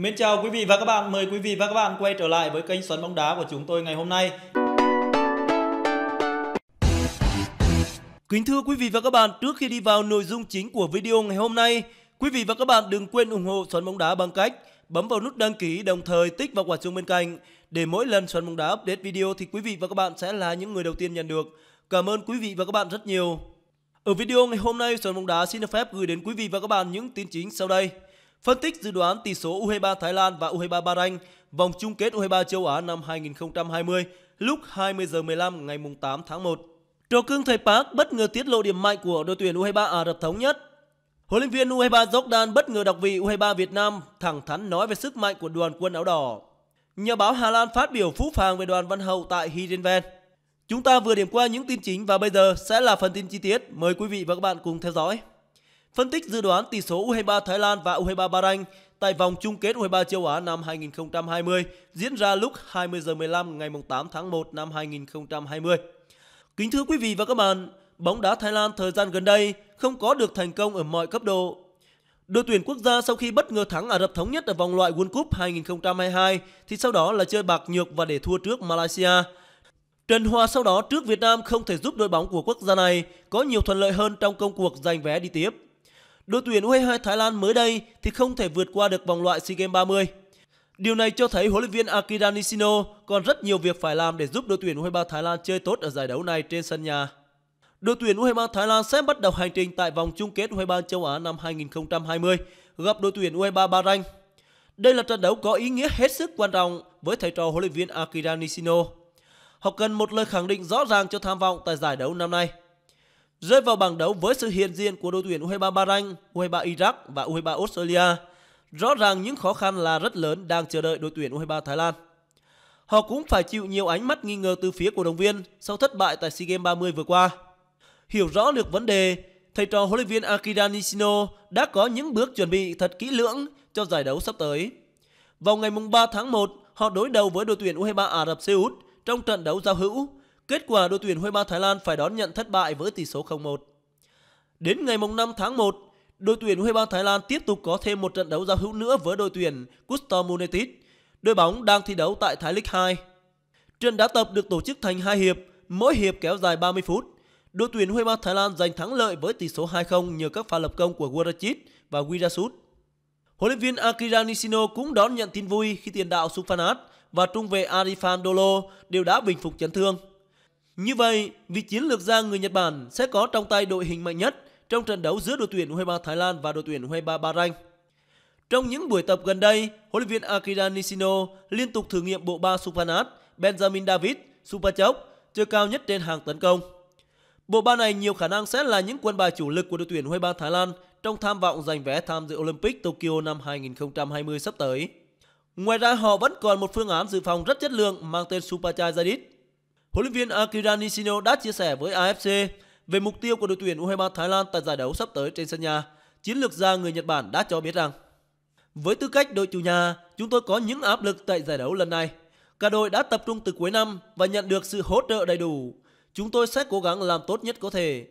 Mến chào quý vị và các bạn, mời quý vị và các bạn quay trở lại với kênh Xoắn bóng đá của chúng tôi ngày hôm nay. Kính thưa quý vị và các bạn, trước khi đi vào nội dung chính của video ngày hôm nay, quý vị và các bạn đừng quên ủng hộ Xoắn bóng đá bằng cách bấm vào nút đăng ký đồng thời tích vào quả chuông bên cạnh để mỗi lần Xoắn bóng đá update video thì quý vị và các bạn sẽ là những người đầu tiên nhận được. Cảm ơn quý vị và các bạn rất nhiều. Ở video ngày hôm nay, Xoắn bóng đá xin được phép gửi đến quý vị và các bạn những tin chính sau đây phân tích dự đoán tỷ số U23 Thái Lan và U23 Bahrain vòng chung kết U23 châu Á năm 2020 lúc 20 giờ 15 ngày 8 tháng 1. Trò cưng thầy Park bất ngờ tiết lộ điểm mạnh của đội tuyển U23 Ả Rập Thống Nhất. Huấn luyện viên U23 Jordan bất ngờ đọc vị U23 Việt Nam thẳng thắn nói về sức mạnh của đoàn quân áo đỏ. Nhà báo Hà Lan phát biểu phũ phàng về đoàn văn hậu tại Hidenven. Chúng ta vừa điểm qua những tin chính và bây giờ sẽ là phần tin chi tiết. Mời quý vị và các bạn cùng theo dõi. Phân tích dự đoán tỷ số U23 Thái Lan và U23 Bahrain tại vòng chung kết U23 châu Á năm 2020 diễn ra lúc 20 giờ 15 ngày 8 tháng 1 năm 2020. Kính thưa quý vị và các bạn, bóng đá Thái Lan thời gian gần đây không có được thành công ở mọi cấp độ. Đội tuyển quốc gia sau khi bất ngờ thắng Ả Rập Thống Nhất ở vòng loại World Cup 2022 thì sau đó là chơi bạc nhược và để thua trước Malaysia. Trần Hòa sau đó trước Việt Nam không thể giúp đội bóng của quốc gia này có nhiều thuận lợi hơn trong công cuộc giành vé đi tiếp. Đội tuyển U22 Thái Lan mới đây thì không thể vượt qua được vòng loại SEA Games 30. Điều này cho thấy huấn luyện viên Akira Nishino còn rất nhiều việc phải làm để giúp đội tuyển U23 Thái Lan chơi tốt ở giải đấu này trên sân nhà. Đội tuyển U23 Thái Lan sẽ bắt đầu hành trình tại vòng chung kết U23 châu Á năm 2020 gặp đội tuyển U23 Bahrain. Đây là trận đấu có ý nghĩa hết sức quan trọng với thầy trò huấn luyện viên Akira Nishino. Họ cần một lời khẳng định rõ ràng cho tham vọng tại giải đấu năm nay rơi vào bảng đấu với sự hiện diện của đội tuyển U23 Bahrain, U23 Iraq và U23 Australia. Rõ ràng những khó khăn là rất lớn đang chờ đợi đội tuyển U23 Thái Lan. Họ cũng phải chịu nhiều ánh mắt nghi ngờ từ phía cổ động viên sau thất bại tại SEA Games 30 vừa qua. Hiểu rõ được vấn đề, thầy trò huấn luyện viên Akira Nishino đã có những bước chuẩn bị thật kỹ lưỡng cho giải đấu sắp tới. Vào ngày 3 tháng 1, họ đối đầu với đội tuyển U23 Ả Rập Xê Út trong trận đấu giao hữu Kết quả đội tuyển U23 Thái Lan phải đón nhận thất bại với tỷ số 0-1. Đến ngày 5 tháng 1, đội tuyển U23 Thái Lan tiếp tục có thêm một trận đấu giao hữu nữa với đội tuyển Custom United, đội bóng đang thi đấu tại Thái League 2. Trận đá tập được tổ chức thành hai hiệp, mỗi hiệp kéo dài 30 phút. Đội tuyển U23 Thái Lan giành thắng lợi với tỷ số 2-0 nhờ các pha lập công của Warachit và Wirasut. Huấn luyện viên Akira Nishino cũng đón nhận tin vui khi tiền đạo Sufanat và trung vệ Arifan Dolo đều đã bình phục chấn thương. Như vậy, vì chiến lược gia người Nhật Bản sẽ có trong tay đội hình mạnh nhất trong trận đấu giữa đội tuyển U23 Thái Lan và đội tuyển U23 Bahrain. Trong những buổi tập gần đây, huấn luyện viên Akira Nishino liên tục thử nghiệm bộ ba Supanat, Benjamin David, Supachok chơi cao nhất trên hàng tấn công. Bộ ba này nhiều khả năng sẽ là những quân bài chủ lực của đội tuyển U23 Thái Lan trong tham vọng giành vé tham dự Olympic Tokyo năm 2020 sắp tới. Ngoài ra họ vẫn còn một phương án dự phòng rất chất lượng mang tên Supachai Zadid Huấn luyện viên Akira Nishino đã chia sẻ với AFC về mục tiêu của đội tuyển U23 Thái Lan tại giải đấu sắp tới trên sân nhà. Chiến lược gia người Nhật Bản đã cho biết rằng với tư cách đội chủ nhà, chúng tôi có những áp lực tại giải đấu lần này. Cả đội đã tập trung từ cuối năm và nhận được sự hỗ trợ đầy đủ. Chúng tôi sẽ cố gắng làm tốt nhất có thể.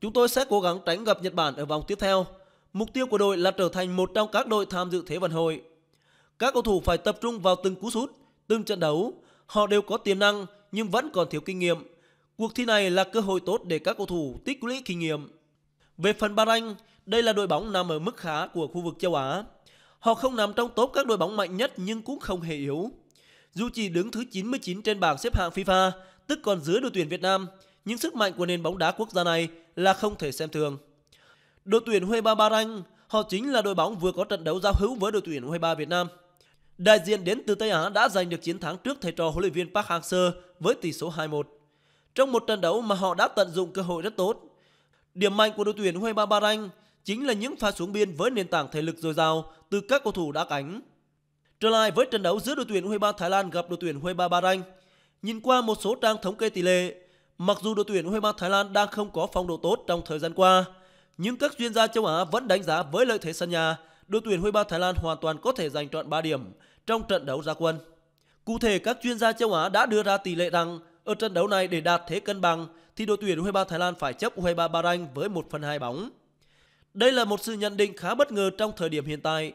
Chúng tôi sẽ cố gắng tránh gặp Nhật Bản ở vòng tiếp theo. Mục tiêu của đội là trở thành một trong các đội tham dự Thế vận hội. Các cầu thủ phải tập trung vào từng cú sút, từng trận đấu. Họ đều có tiềm năng, nhưng vẫn còn thiếu kinh nghiệm. Cuộc thi này là cơ hội tốt để các cầu thủ tích lũy kinh nghiệm. Về phần Bahrain, đây là đội bóng nằm ở mức khá của khu vực châu Á. Họ không nằm trong top các đội bóng mạnh nhất nhưng cũng không hề yếu. Dù chỉ đứng thứ 99 trên bảng xếp hạng FIFA, tức còn dưới đội tuyển Việt Nam, nhưng sức mạnh của nền bóng đá quốc gia này là không thể xem thường. Đội tuyển U23 Bahrain, họ chính là đội bóng vừa có trận đấu giao hữu với đội tuyển U23 Việt Nam. Đại diện đến từ Tây Á đã giành được chiến thắng trước thầy trò huấn luyện viên Park Hang-seo với tỷ số 2-1. Trong một trận đấu mà họ đã tận dụng cơ hội rất tốt. Điểm mạnh của đội tuyển U23 Bahrain chính là những pha xuống biên với nền tảng thể lực dồi dào từ các cầu thủ đã cánh. Trở lại với trận đấu giữa đội tuyển U23 Thái Lan gặp đội tuyển U23 Bahrain. Nhìn qua một số trang thống kê tỷ lệ, mặc dù đội tuyển U23 Thái Lan đang không có phong độ tốt trong thời gian qua, nhưng các chuyên gia châu Á vẫn đánh giá với lợi thế sân nhà đội tuyển U23 Thái Lan hoàn toàn có thể giành trọn 3 điểm trong trận đấu ra quân. Cụ thể, các chuyên gia châu Á đã đưa ra tỷ lệ rằng ở trận đấu này để đạt thế cân bằng thì đội tuyển U23 Thái Lan phải chấp U23 Bahrain với 1 phần 2 bóng. Đây là một sự nhận định khá bất ngờ trong thời điểm hiện tại.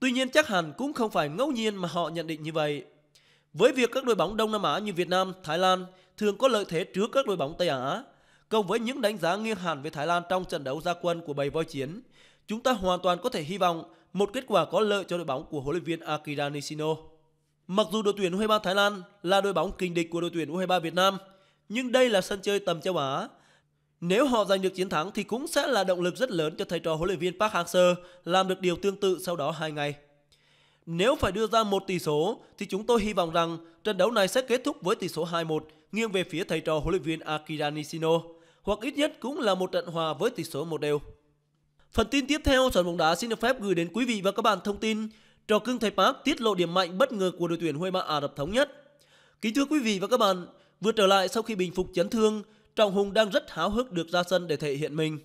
Tuy nhiên chắc hẳn cũng không phải ngẫu nhiên mà họ nhận định như vậy. Với việc các đội bóng Đông Nam Á như Việt Nam, Thái Lan thường có lợi thế trước các đội bóng Tây Á, cộng với những đánh giá nghiêng hẳn về Thái Lan trong trận đấu gia quân của bầy voi chiến chúng ta hoàn toàn có thể hy vọng một kết quả có lợi cho đội bóng của huấn luyện viên Akira Nishino. Mặc dù đội tuyển U23 Thái Lan là đội bóng kình địch của đội tuyển U23 Việt Nam, nhưng đây là sân chơi tầm châu Á. Nếu họ giành được chiến thắng thì cũng sẽ là động lực rất lớn cho thầy trò huấn luyện viên Park Hang-seo làm được điều tương tự sau đó 2 ngày. Nếu phải đưa ra một tỷ số thì chúng tôi hy vọng rằng trận đấu này sẽ kết thúc với tỷ số 2-1 nghiêng về phía thầy trò huấn luyện viên Akira Nishino hoặc ít nhất cũng là một trận hòa với tỷ số một đều. Phần tin tiếp theo sàn bóng đá xin được phép gửi đến quý vị và các bạn thông tin trò cưng thầy Park tiết lộ điểm mạnh bất ngờ của đội tuyển Huê Mã Ả Rập Thống Nhất. Kính thưa quý vị và các bạn, vừa trở lại sau khi bình phục chấn thương, Trọng Hùng đang rất háo hức được ra sân để thể hiện mình.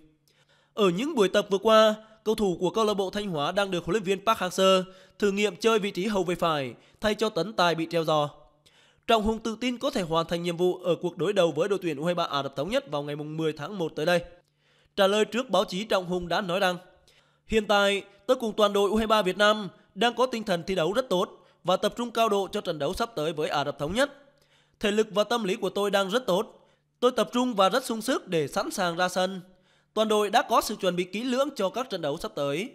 Ở những buổi tập vừa qua, cầu thủ của câu lạc bộ Thanh Hóa đang được huấn luyện viên Park Hang-seo thử nghiệm chơi vị trí hậu vệ phải thay cho Tấn Tài bị treo giò. Trọng Hùng tự tin có thể hoàn thành nhiệm vụ ở cuộc đối đầu với đội tuyển U23 Ả Rập Thống Nhất vào ngày 10 tháng 1 tới đây. Trả lời trước báo chí Trọng Hùng đã nói rằng Hiện tại, tôi cùng toàn đội U23 Việt Nam đang có tinh thần thi đấu rất tốt và tập trung cao độ cho trận đấu sắp tới với Ả Rập Thống Nhất. Thể lực và tâm lý của tôi đang rất tốt. Tôi tập trung và rất sung sức để sẵn sàng ra sân. Toàn đội đã có sự chuẩn bị kỹ lưỡng cho các trận đấu sắp tới.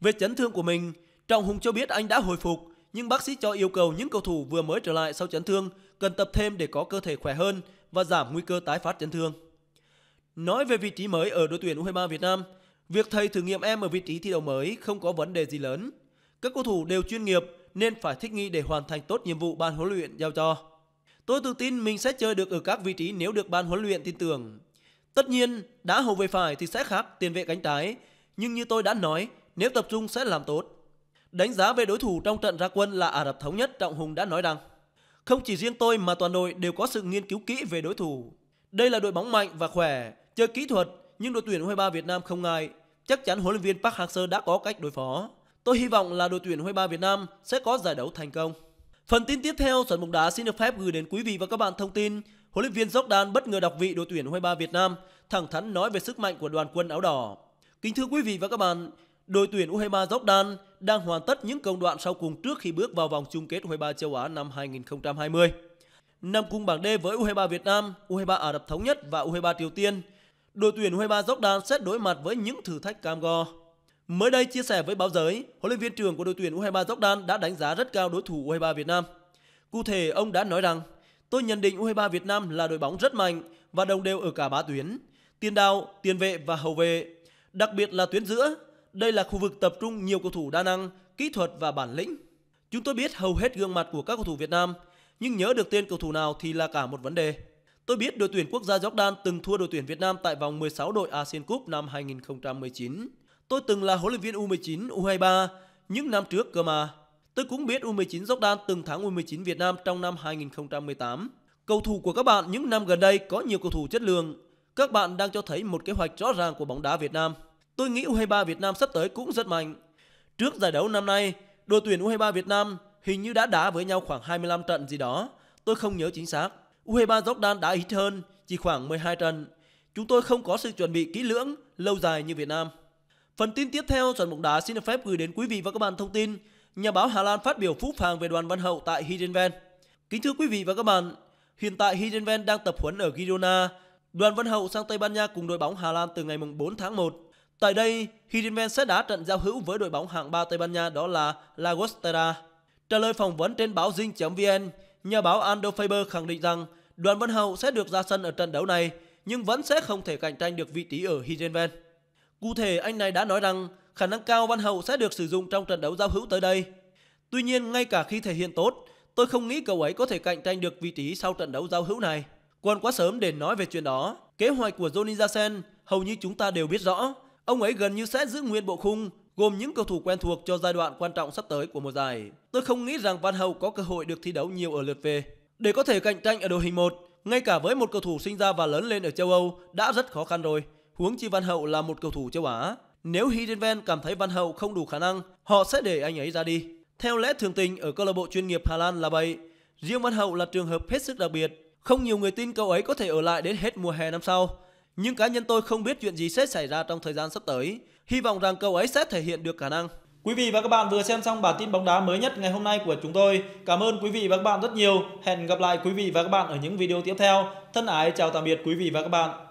Về chấn thương của mình, Trọng Hùng cho biết anh đã hồi phục, nhưng bác sĩ cho yêu cầu những cầu thủ vừa mới trở lại sau chấn thương cần tập thêm để có cơ thể khỏe hơn và giảm nguy cơ tái phát chấn thương. Nói về vị trí mới ở đội tuyển U23 Việt Nam, việc thầy thử nghiệm em ở vị trí thi đấu mới không có vấn đề gì lớn. Các cầu thủ đều chuyên nghiệp nên phải thích nghi để hoàn thành tốt nhiệm vụ ban huấn luyện giao cho. Tôi tự tin mình sẽ chơi được ở các vị trí nếu được ban huấn luyện tin tưởng. Tất nhiên, đã hậu vệ phải thì sẽ khác tiền vệ cánh trái, nhưng như tôi đã nói, nếu tập trung sẽ làm tốt. Đánh giá về đối thủ trong trận ra quân là Ả Rập Thống Nhất Trọng Hùng đã nói rằng không chỉ riêng tôi mà toàn đội đều có sự nghiên cứu kỹ về đối thủ. Đây là đội bóng mạnh và khỏe, Chơi kỹ thuật, nhưng đội tuyển U23 Việt Nam không ngại. Chắc chắn huấn luyện viên Park Hang-seo đã có cách đối phó. Tôi hy vọng là đội tuyển U23 Việt Nam sẽ có giải đấu thành công. Phần tin tiếp theo, Sẵn Bóng Đá xin được phép gửi đến quý vị và các bạn thông tin huấn luyện viên Jordan bất ngờ đọc vị đội tuyển U23 Việt Nam, thẳng thắn nói về sức mạnh của đoàn quân áo đỏ. Kính thưa quý vị và các bạn, đội tuyển U23 Jordan đang hoàn tất những công đoạn sau cùng trước khi bước vào vòng chung kết U23 châu Á năm 2020. Nằm cùng bảng D với U23 Việt Nam, U23 Ả Rập Thống Nhất và U23 Triều Tiên – đội tuyển U23 Jordan sẽ đối mặt với những thử thách cam go. Mới đây chia sẻ với báo giới, huấn luyện viên trưởng của đội tuyển U23 Jordan đã đánh giá rất cao đối thủ U23 Việt Nam. Cụ thể, ông đã nói rằng, tôi nhận định U23 Việt Nam là đội bóng rất mạnh và đồng đều ở cả ba tuyến, tiền đạo, tiền vệ và hậu vệ, đặc biệt là tuyến giữa. Đây là khu vực tập trung nhiều cầu thủ đa năng, kỹ thuật và bản lĩnh. Chúng tôi biết hầu hết gương mặt của các cầu thủ Việt Nam, nhưng nhớ được tên cầu thủ nào thì là cả một vấn đề. Tôi biết đội tuyển quốc gia Jordan từng thua đội tuyển Việt Nam tại vòng 16 đội ASEAN Cup năm 2019. Tôi từng là huấn luyện viên U19, U23 những năm trước cơ mà. Tôi cũng biết U19 Jordan từng thắng U19 Việt Nam trong năm 2018. Cầu thủ của các bạn những năm gần đây có nhiều cầu thủ chất lượng. Các bạn đang cho thấy một kế hoạch rõ ràng của bóng đá Việt Nam. Tôi nghĩ U23 Việt Nam sắp tới cũng rất mạnh. Trước giải đấu năm nay, đội tuyển U23 Việt Nam hình như đã đá với nhau khoảng 25 trận gì đó. Tôi không nhớ chính xác. U23 Jordan đã ít hơn, chỉ khoảng 12 trận. Chúng tôi không có sự chuẩn bị kỹ lưỡng, lâu dài như Việt Nam. Phần tin tiếp theo trận bóng đá xin được phép gửi đến quý vị và các bạn thông tin nhà báo Hà Lan phát biểu phú phàng về đoàn văn hậu tại Heidenven. Kính thưa quý vị và các bạn, hiện tại Heidenven đang tập huấn ở Girona. Đoàn văn hậu sang Tây Ban Nha cùng đội bóng Hà Lan từ ngày 4 tháng 1. Tại đây, Heidenven sẽ đá trận giao hữu với đội bóng hạng 3 Tây Ban Nha đó là Lagostera. Trả lời phỏng vấn trên báo Dinh.vn, nhà báo Ando Faber khẳng định rằng Đoàn Văn Hậu sẽ được ra sân ở trận đấu này nhưng vẫn sẽ không thể cạnh tranh được vị trí ở Hijenven. Cụ thể anh này đã nói rằng khả năng cao Văn Hậu sẽ được sử dụng trong trận đấu giao hữu tới đây. Tuy nhiên ngay cả khi thể hiện tốt, tôi không nghĩ cậu ấy có thể cạnh tranh được vị trí sau trận đấu giao hữu này. Còn quá sớm để nói về chuyện đó. Kế hoạch của Johnny Jansen hầu như chúng ta đều biết rõ. Ông ấy gần như sẽ giữ nguyên bộ khung gồm những cầu thủ quen thuộc cho giai đoạn quan trọng sắp tới của mùa giải. Tôi không nghĩ rằng Văn Hậu có cơ hội được thi đấu nhiều ở lượt về. Để có thể cạnh tranh ở đội hình 1, ngay cả với một cầu thủ sinh ra và lớn lên ở châu Âu đã rất khó khăn rồi, huống chi Văn Hậu là một cầu thủ châu Á. Nếu Hidenven cảm thấy Văn Hậu không đủ khả năng, họ sẽ để anh ấy ra đi. Theo lẽ thường tình ở câu lạc bộ chuyên nghiệp Hà Lan là vậy. Riêng Văn Hậu là trường hợp hết sức đặc biệt, không nhiều người tin cậu ấy có thể ở lại đến hết mùa hè năm sau. Nhưng cá nhân tôi không biết chuyện gì sẽ xảy ra trong thời gian sắp tới. Hy vọng rằng cậu ấy sẽ thể hiện được khả năng. Quý vị và các bạn vừa xem xong bản tin bóng đá mới nhất ngày hôm nay của chúng tôi. Cảm ơn quý vị và các bạn rất nhiều. Hẹn gặp lại quý vị và các bạn ở những video tiếp theo. Thân ái chào tạm biệt quý vị và các bạn.